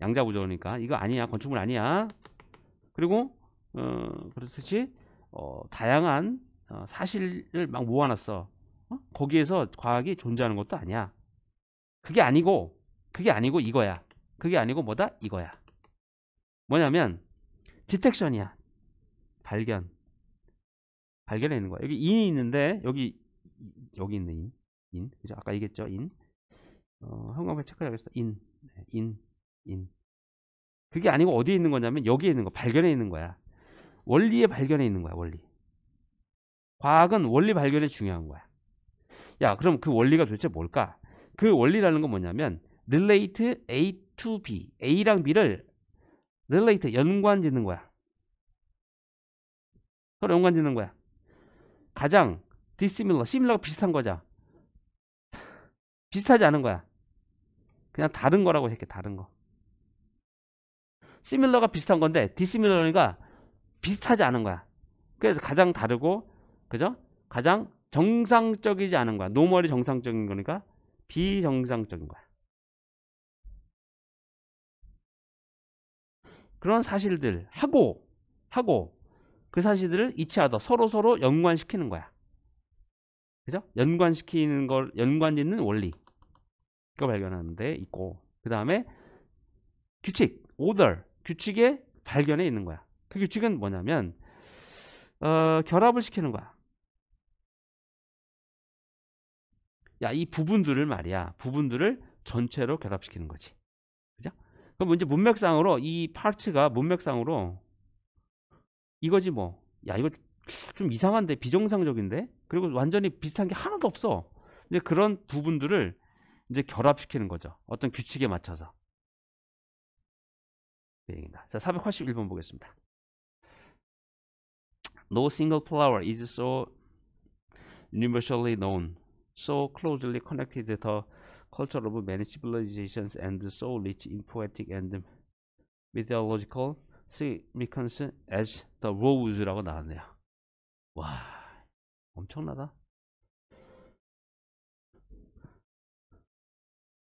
양자구조니까 이거 아니야 건축물 아니야 그리고 어, 그렇듯이 어, 다양한 어, 사실을 막 모아놨어 어? 거기에서 과학이 존재하는 것도 아니야 그게 아니고 그게 아니고 이거야 그게 아니고 뭐다 이거야 뭐냐면 디텍션이야 발견 발견해 있는 거야 여기 인이 있는데 여기 여기 있는 인, 인 그죠? 아까 얘기했죠 인 어, 현관문에 체크해야겠다 인, 네, 인, 인 그게 아니고 어디에 있는 거냐면 여기에 있는 거 발견에 있는 거야 원리에 발견에 있는 거야 원리 과학은 원리 발견에 중요한 거야 야 그럼 그 원리가 도대체 뭘까 그 원리라는 건 뭐냐면 relate A to B A랑 B를 relate 연관 짓는 거야 서로 연관 짓는 거야 가장 디 i 밀러시밀러가 비슷한 거죠. 비슷하지 않은 거야. 그냥 다른 거라고 이렇게 다른 거. 시밀러가 비슷한 건데 디 i 밀러 i 니까 비슷하지 않은 거야. 그래서 가장 다르고 그죠? 가장 정상적이지 않은 거야. 노멀이 정상적인 거니까 비정상적인 거야. 그런 사실들 하고 하고 그 사실들을 이치하다 서로 서로 연관시키는 거야. 그죠? 연관시키는 걸 연관 짓는 원리가 발견하는데 있고 그 다음에 규칙 오더 규칙의 발견에 있는 거야. 그 규칙은 뭐냐면 어, 결합을 시키는 거야. 야, 이 부분들을 말이야. 부분들을 전체로 결합시키는 거지. 그죠? 그럼 이제 문맥상으로 이 파츠가 문맥상으로 이거지 뭐. 야, 이거 좀 이상한데 비정상적인데? 그리고 완전히 비슷한 게 하나도 없어. 이제 그런 부분들을 이제 결합시키는 거죠. 어떤 규칙에 맞춰서. 얘기입니다. 자, 481번 보겠습니다. No single flower is so universally known, so closely connected to the culture of many civilizations and so rich in poetic and mythological significance as the rose라고 나왔네요. 와, 엄청나다.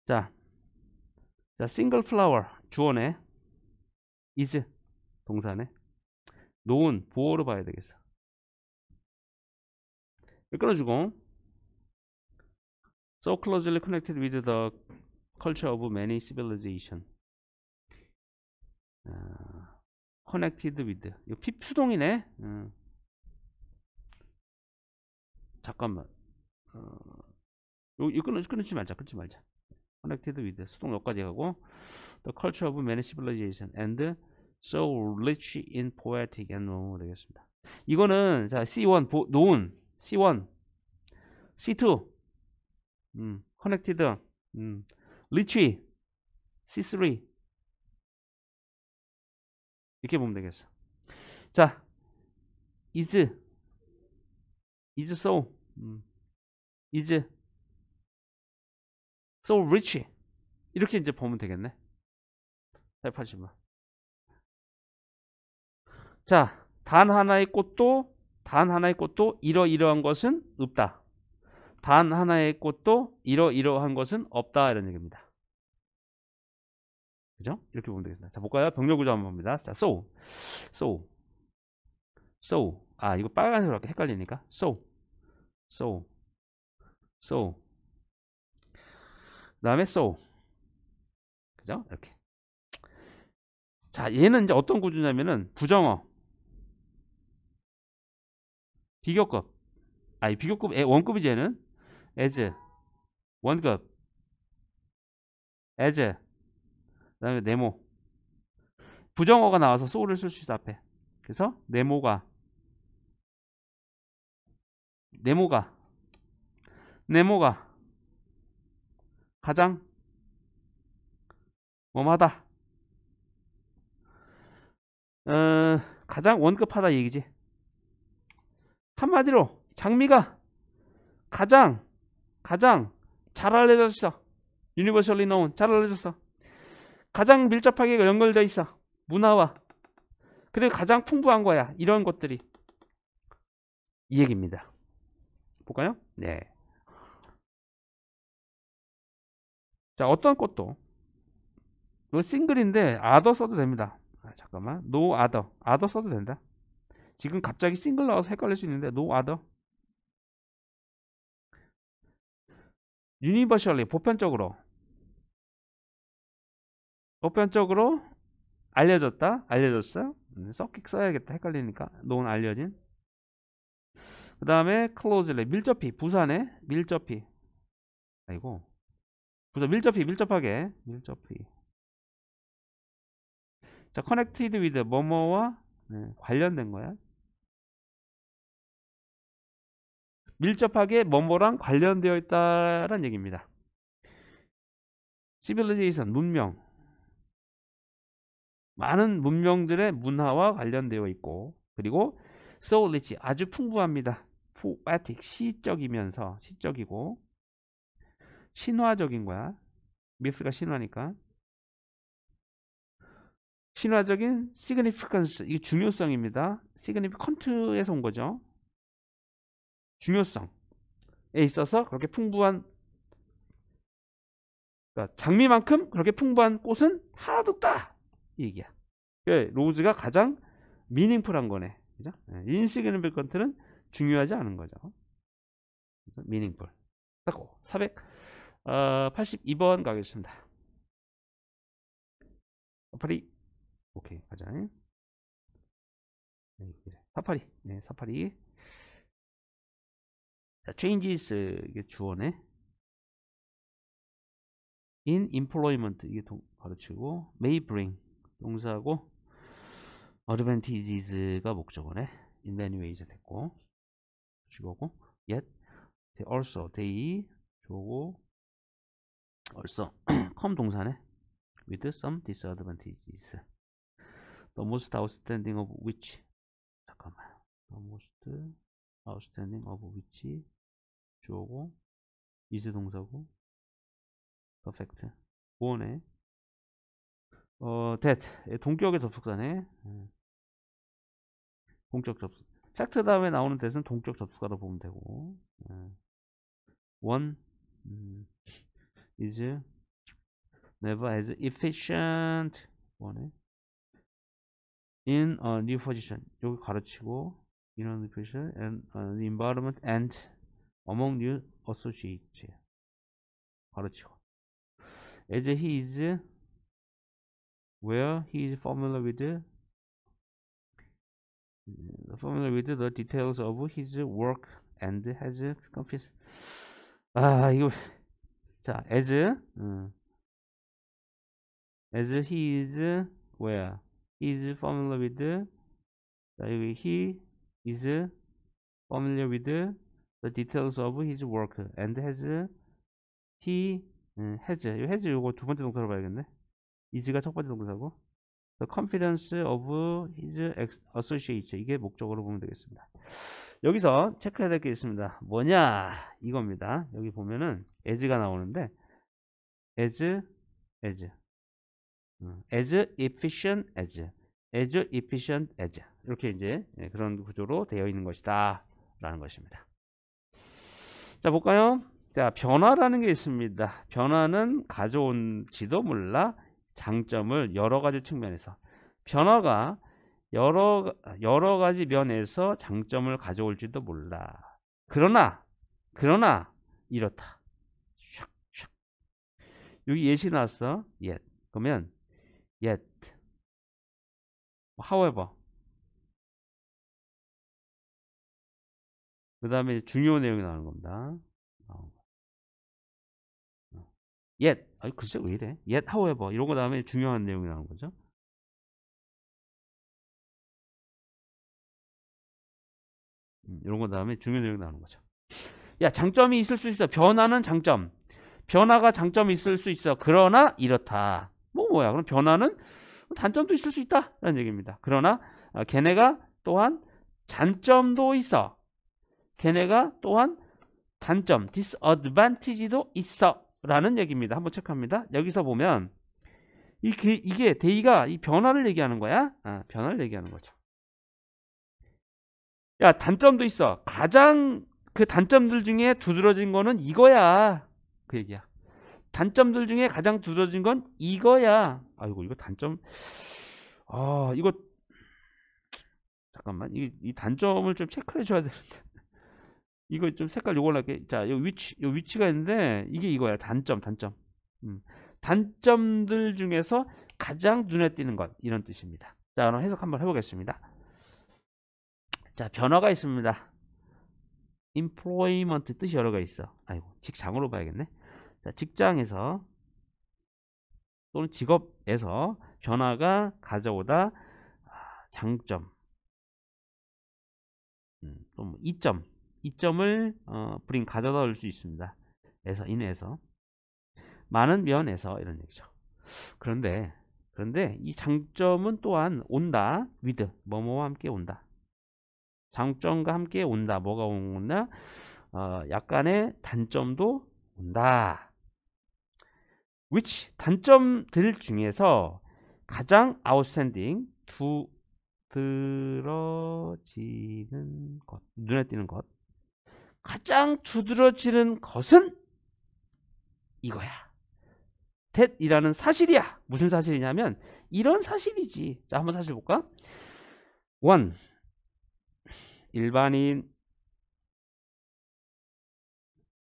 자, 자 싱글 플라워 주어네 is 동사네 놓은 부호로 봐야 되겠어. 끌어주고 so closely connected with the culture of many civilization connected with 이 핍수동이네 음. 잠깐만. 어, 이거 끊어, 끊지 말자. 끊지 말자. connected with 수동 여기까지 하고 the culture of many civilization and so rich in poetic and normal 되겠습니다. 이거는 자 C1 보, known C1 C2 음, connected 음, rich C3 이렇게 보면 되겠어. 자 is 이제 so 음, 이제 so rich 이렇게 이제 보면 되겠네 180만 자, 단 하나의 꽃도 단 하나의 꽃도 이러이러한 것은 없다. 단 하나의 꽃도 이러이러한 것은 없다 이런 얘기입니다. 그죠? 이렇게 보면 되겠습니다. 자, 볼까요? 병렬 구조 한번 봅니다. 자, so, so, so. 아, 이거 빨간색으로 할게 헷갈리니까. so, so so 그 다음에 so 그죠? 이렇게 자 얘는 이제 어떤 구조냐면은 부정어 비교급 아니 비교급 원급이 쟤는 as 원급 as 그 다음에 네모 부정어가 나와서 소를 쓸 수 있어 앞에 그래서 네모가 네모가 네모가 가장 뭐하다 어, 가장 원급하다 얘기지 한마디로 장미가 가장 가장 잘 알려졌어 유니버셜리 k n 잘 알려졌어 가장 밀접하게 연결되어 있어 문화와 그리고 가장 풍부한 거야 이런 것들이 이 얘기입니다 볼까요? 네. 자, 어떤 꽃도 이거 싱글인데 아더 써도 됩니다. 아, 잠깐만. 노 아더. 아더 써도 된다. 지금 갑자기 싱글 나와서 헷갈릴 수 있는데 노 아더. 유니버셜리 보편적으로 보편적으로 알려졌다 알려졌어 음, 서킥 써야겠다 헷갈리니까 노논 알려진 그 다음에 클로즈레 밀접히 부산에 밀접히 아이고 부산 밀접히 밀접하게 밀접히 자 커넥티드 위드 t e 뭐뭐와 네, 관련된 거야 밀접하게 뭐뭐랑 관련되어 있다라는 얘기입니다 시빌리제이션 문명 많은 문명들의 문화와 관련되어 있고 그리고 s 울리치 아주 풍부합니다 포에틱 아, 시적이면서 시적이고 신화적인 거야. 믹스가 신화니까. 신화적인 significance 이게 중요성입니다. significant에서 온 거죠. 중요성에 있어서 그렇게 풍부한 그러니까 장미만큼 그렇게 풍부한 꽃은 하나도 없다 이 얘기야. 로즈가 가장 미닝풀한 거네. 그죠? 인시그니피컨트는 네. 중요하지 않은 거죠. 그래서 meaningful. 482번 어, 가겠습니다. 사파리 오케이 가자. 네, 사파리 네 사파리 자, changes 이게 주어네. in employment 이게 동, 가르치고 may bring 동사하고 advantages가 목적어네. in many ways 됐고 주어고 yet they also they 주어고 also come 동사네 with some disadvantages the most outstanding of which 잠깐만 the most outstanding of which 주어고 is 동사고 perfect 원에 어 that 동격의 접속사네 공적 접속 팩트 다음에 나오는 대은 동적 접속어로 보면 되고 one is never as efficient one in a new position 여기 가르치고 in a new position and an environment and among new associates 가르치고 as he is where he is familiar with Formula uh, uh, with the details of his work and has confessed. 아, you. 자, as. as he is where? He is familiar with uh, the he is familiar with the, the details of his work and has he has You has 이거 두 번째 동사로 봐야겠네. is가 첫 번째 동사고 The confidence of his associates 이게 목적으로 보면 되겠습니다. 여기서 체크해야 될 게 있습니다. 뭐냐 이겁니다. 여기 보면은 as가 나오는데 as as 음, as efficient as as efficient as 이렇게 이제 예, 그런 구조로 되어 있는 것이다 라는 것입니다. 자 볼까요? 자 변화라는 게 있습니다. 변화는 가져온지도 몰라 장점을 여러 가지 측면에서 변화가 여러, 여러 가지 면에서 장점을 가져올지도 몰라. 그러나, 그러나, 이렇다. 슉, 슉. 여기 예시 나왔어. yet. 그러면, yet. however. 그 다음에 중요 한 내용이 나오는 겁니다. yet 아니 글쎄 왜 이래 yet however 이런 거 다음에 중요한 내용이 나오는 거죠 음, 이런 거 다음에 중요한 내용이 나오는 거죠 야 장점이 있을 수 있어 변화는 장점 변화가 장점이 있을 수 있어 그러나 이렇다 뭐 뭐야 그럼 변화는 단점도 있을 수 있다 라는 얘기입니다 그러나 어, 걔네가 또한 장점도 있어 걔네가 또한 단점 disadvantage도 있어 라는 얘기입니다. 한번 체크합니다. 여기서 보면 이게, 이게 데이가 이 변화를 얘기하는 거야. 아, 변화를 얘기하는 거죠. 야 단점도 있어. 가장 그 단점들 중에 두드러진 거는 이거야. 그 얘기야. 단점들 중에 가장 두드러진 건 이거야. 아이고 이거 단점. 아 이거 잠깐만 이, 이 단점을 좀 체크해 줘야 되는데. 이거 좀 색깔 요걸 로 할게. 자, 요 위치, 요 위치가 있는데 이게 이거야. 단점, 단점. 음. 단점들 중에서 가장 눈에 띄는 것 이런 뜻입니다. 자, 그럼 해석 한번 해보겠습니다. 자, 변화가 있습니다. employment 뜻이 여러 가 있어. 아이고, 직장으로 봐야겠네. 자, 직장에서 또는 직업에서 변화가 가져오다 아, 장점, 음, 또뭐 이점 이점을 어, 불인 가져다 올수 있습니다. 에서 인에서 많은 면에서 이런 얘기죠. 그런데 그런데 이 장점은 또한 온다 위드 뭐뭐와 함께 온다. 장점과 함께 온다. 뭐가 온다? 어, 약간의 단점도 온다. which 단점들 중에서 가장 outstanding 두드러지는것 눈에 띄는 것 가장 두드러지는 것은 이거야. 셋이라는 사실이야. 무슨 사실이냐면 이런 사실이지. 자, 한번 사실 볼까? 원 일반인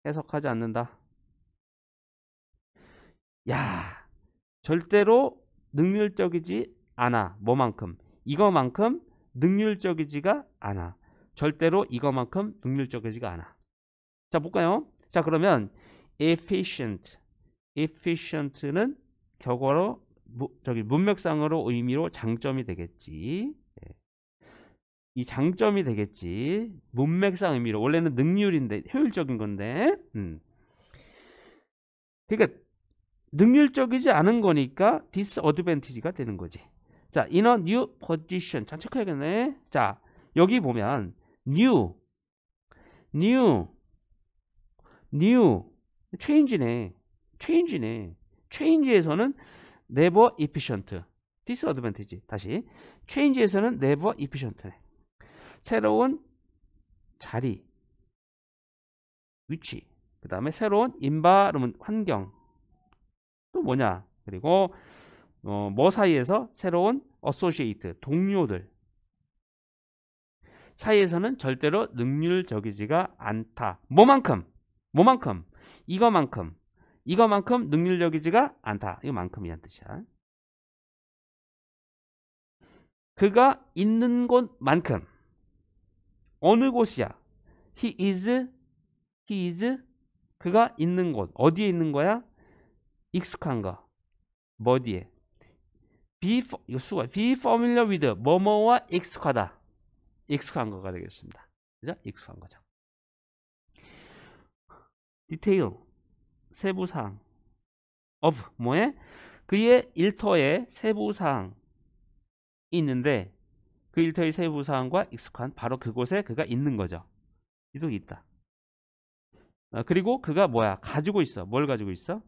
해석하지 않는다. 야, 절대로 능률적이지 않아. 뭐만큼? 이거만큼 능률적이지가 않아. 절대로 이거만큼 능률적이지가 않아. 자, 볼까요? 자, 그러면 efficient. efficient는 격어로 저기 문맥상으로 의미로 장점이 되겠지. 예. 이 장점이 되겠지. 문맥상 의미로 원래는 능률인데 효율적인 건데. 음. 그러니까 능률적이지 않은 거니까 disadvantage가 되는 거지. 자, in a new position. 잘 체크해야겠네. 자, 여기 보면 new, new, new, change네, change네. change에서는 never efficient, disadvantage. 다시 change에서는 never efficient네. 새로운 자리, 위치, 그 다음에 새로운 인바름 환경, 또 뭐냐? 그리고 어, 뭐 사이에서 새로운 어소시에이트 동료들 사이에서는 절대로 능률적이지가 않다. 뭐만큼? 뭐만큼? 이거만큼. 이거만큼 능률적이지가 않다. 이거만큼이란 뜻이야. 그가 있는 곳만큼 어느 곳이야? He is, he is 그가 있는 곳 어디에 있는 거야? 익숙한 거어디에 Be 이거 수고 Be familiar with 뭐뭐와 익숙하다. 익숙한 거가 되겠습니다. 그죠? 익숙한 거죠. 디테일 세부사항 of 뭐에 그의 일터에 세부사항이 있는데 그 일터의 세부사항과 익숙한 바로 그곳에 그가 있는 거죠. 이동이 있다. 어, 그리고 그가 뭐야 가지고 있어. 뭘 가지고 있어?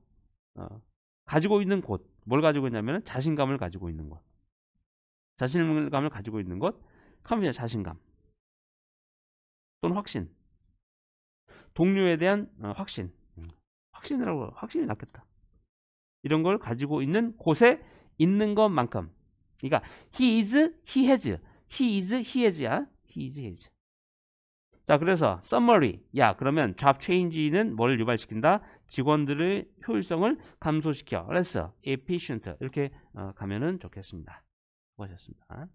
어, 가지고 있는 곳. 뭘 가지고 있냐면 자신감을 가지고 있는 곳. 자신감을 가지고 있는 곳. 캄보디 자신감 또는 확신 동료에 대한 어, 확신 음, 확신이라고 확신이 낫겠다 이런 걸 가지고 있는 곳에 있는 것만큼 그러니까 he is, he has he is, he has야 he is, he has 자 그래서 summary 야 그러면 job change는 뭘 유발시킨다 직원들의 효율성을 감소시켜 그래서 efficient 이렇게 어, 가면은 좋겠습니다 고하셨습니다